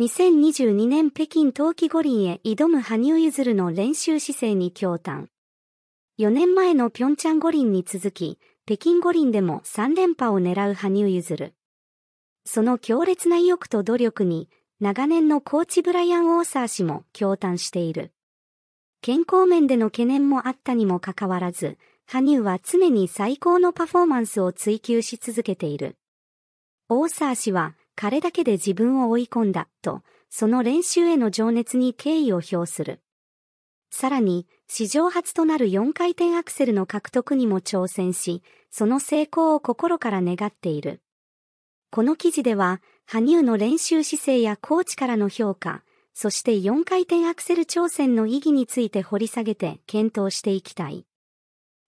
2022年北京冬季五輪へ挑む羽生結弦の練習姿勢に驚嘆。4年前の平昌五輪に続き、北京五輪でも3連覇を狙う羽生結弦。その強烈な意欲と努力に、長年のコーチブライアン・オーサー氏も驚嘆している。健康面での懸念もあったにもかかわらず、羽生は常に最高のパフォーマンスを追求し続けている。オーサー氏は、彼だけで自分を追い込んだ、と、その練習への情熱に敬意を表する。さらに、史上初となる4回転アクセルの獲得にも挑戦し、その成功を心から願っている。この記事では、羽生の練習姿勢やコーチからの評価、そして4回転アクセル挑戦の意義について掘り下げて検討していきたい。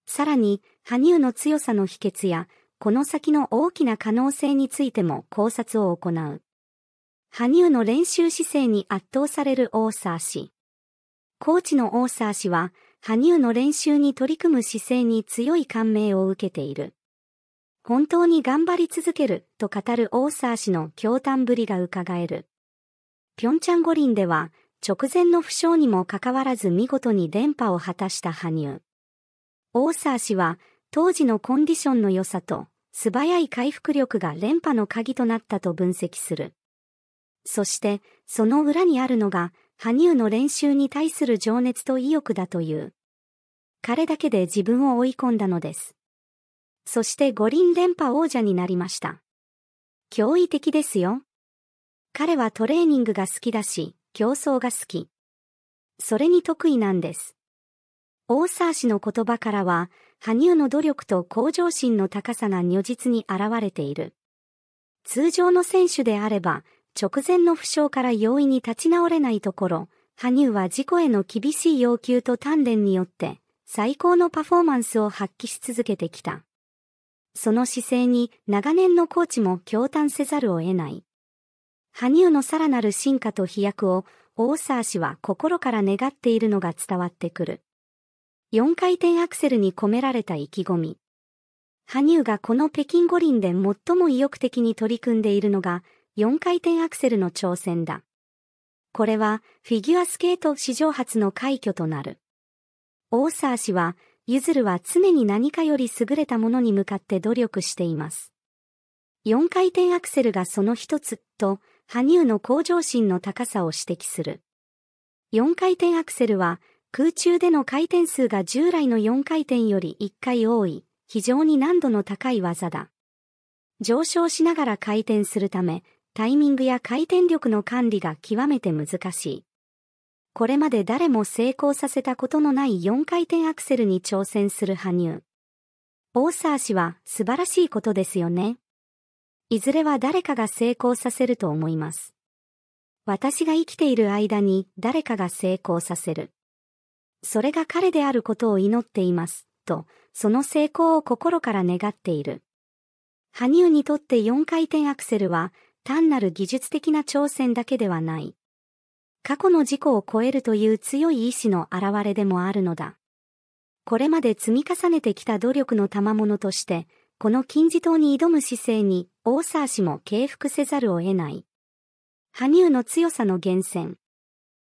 さらに、羽生の強さの秘訣や、この先の大きな可能性についても考察を行う。羽生の練習姿勢に圧倒されるオーサー氏。コーチのオーサー氏は、羽生の練習に取り組む姿勢に強い感銘を受けている。本当に頑張り続けると語るオーサー氏の驚嘆ぶりが伺える。ピョンチャン五輪では、直前の負傷にもかかわらず見事に連覇を果たした羽生。オーサー氏は、当時のコンディションの良さと、素早い回復力が連覇の鍵となったと分析する。そして、その裏にあるのが、羽生の練習に対する情熱と意欲だという。彼だけで自分を追い込んだのです。そして五輪連覇王者になりました。驚異的ですよ。彼はトレーニングが好きだし、競争が好き。それに得意なんです。大沢氏の言葉からは、羽生の努力と向上心の高さが如実に現れている。通常の選手であれば、直前の負傷から容易に立ち直れないところ、羽生は自己への厳しい要求と鍛錬によって、最高のパフォーマンスを発揮し続けてきた。その姿勢に長年のコーチも驚嘆せざるを得ない。羽生のさらなる進化と飛躍を、大沢氏は心から願っているのが伝わってくる。4回転アクセルに込められた意気込み。羽生がこの北京五輪で最も意欲的に取り組んでいるのが4回転アクセルの挑戦だ。これはフィギュアスケート史上初の快挙となる。オーサー氏は、ゆずるは常に何かより優れたものに向かって努力しています。4回転アクセルがその一つと、羽生の向上心の高さを指摘する。4回転アクセルは、空中での回転数が従来の4回転より1回多い、非常に難度の高い技だ。上昇しながら回転するため、タイミングや回転力の管理が極めて難しい。これまで誰も成功させたことのない4回転アクセルに挑戦する羽生。オーサー氏は素晴らしいことですよね。いずれは誰かが成功させると思います。私が生きている間に誰かが成功させる。それが彼であることを祈っています、と、その成功を心から願っている。羽生にとって4回転アクセルは、単なる技術的な挑戦だけではない。過去の事故を超えるという強い意志の表れでもあるのだ。これまで積み重ねてきた努力の賜物として、この金字塔に挑む姿勢に、大沢氏も敬服せざるを得ない。羽生の強さの源泉。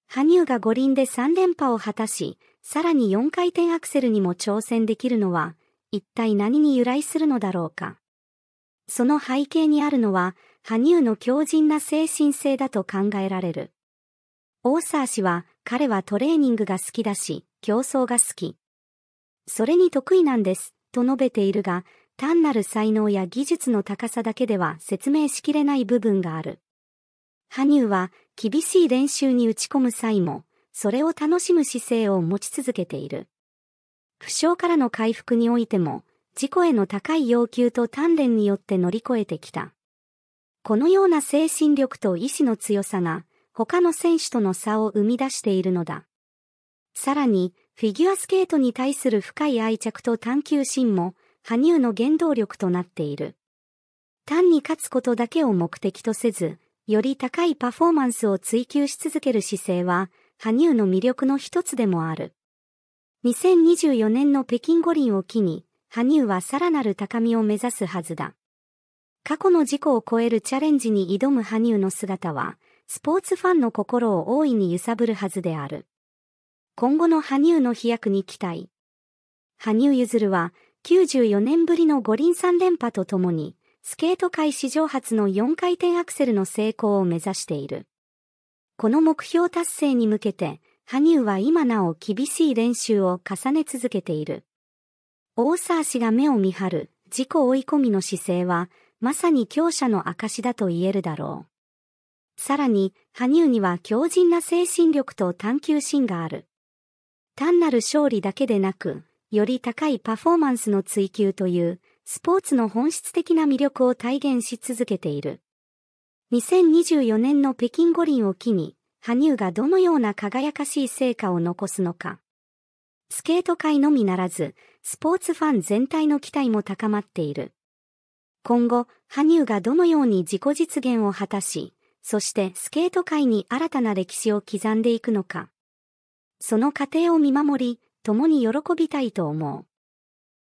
羽生が五輪で3連覇を果たし、さらに4回転アクセルにも挑戦できるのは、一体何に由来するのだろうか。その背景にあるのは、羽生の強靭な精神性だと考えられる。オーサー氏は、彼はトレーニングが好きだし、競争が好き。それに得意なんです、と述べているが、単なる才能や技術の高さだけでは説明しきれない部分がある。羽生は厳しい練習に打ち込む際も、それを楽しむ姿勢を持ち続けている。負傷からの回復においても、自己への高い要求と鍛錬によって乗り越えてきた。このような精神力と意志の強さが、他の選手との差を生み出しているのだ。さらに、フィギュアスケートに対する深い愛着と探求心も、羽生の原動力となっている。単に勝つことだけを目的とせず、より高いパフォーマンスを追求し続ける姿勢は、羽生の魅力の一つでもある。2024年の北京五輪を機に、羽生はさらなる高みを目指すはずだ。過去の事故を超えるチャレンジに挑む羽生の姿は、スポーツファンの心を大いに揺さぶるはずである。今後の羽生の飛躍に期待。羽生結弦は、94年ぶりの五輪3連覇とともに、スケート界史上初の4回転アクセルの成功を目指している。この目標達成に向けて、羽生は今なお厳しい練習を重ね続けている。大沢氏が目を見張る自己追い込みの姿勢は、まさに強者の証だと言えるだろう。さらに、羽生には強靭な精神力と探求心がある。単なる勝利だけでなく、より高いパフォーマンスの追求という、スポーツの本質的な魅力を体現し続けている。2024年の北京五輪を機に、羽生がどのような輝かしい成果を残すのか。スケート界のみならず、スポーツファン全体の期待も高まっている。今後、羽生がどのように自己実現を果たし、そしてスケート界に新たな歴史を刻んでいくのか。その過程を見守り、共に喜びたいと思う。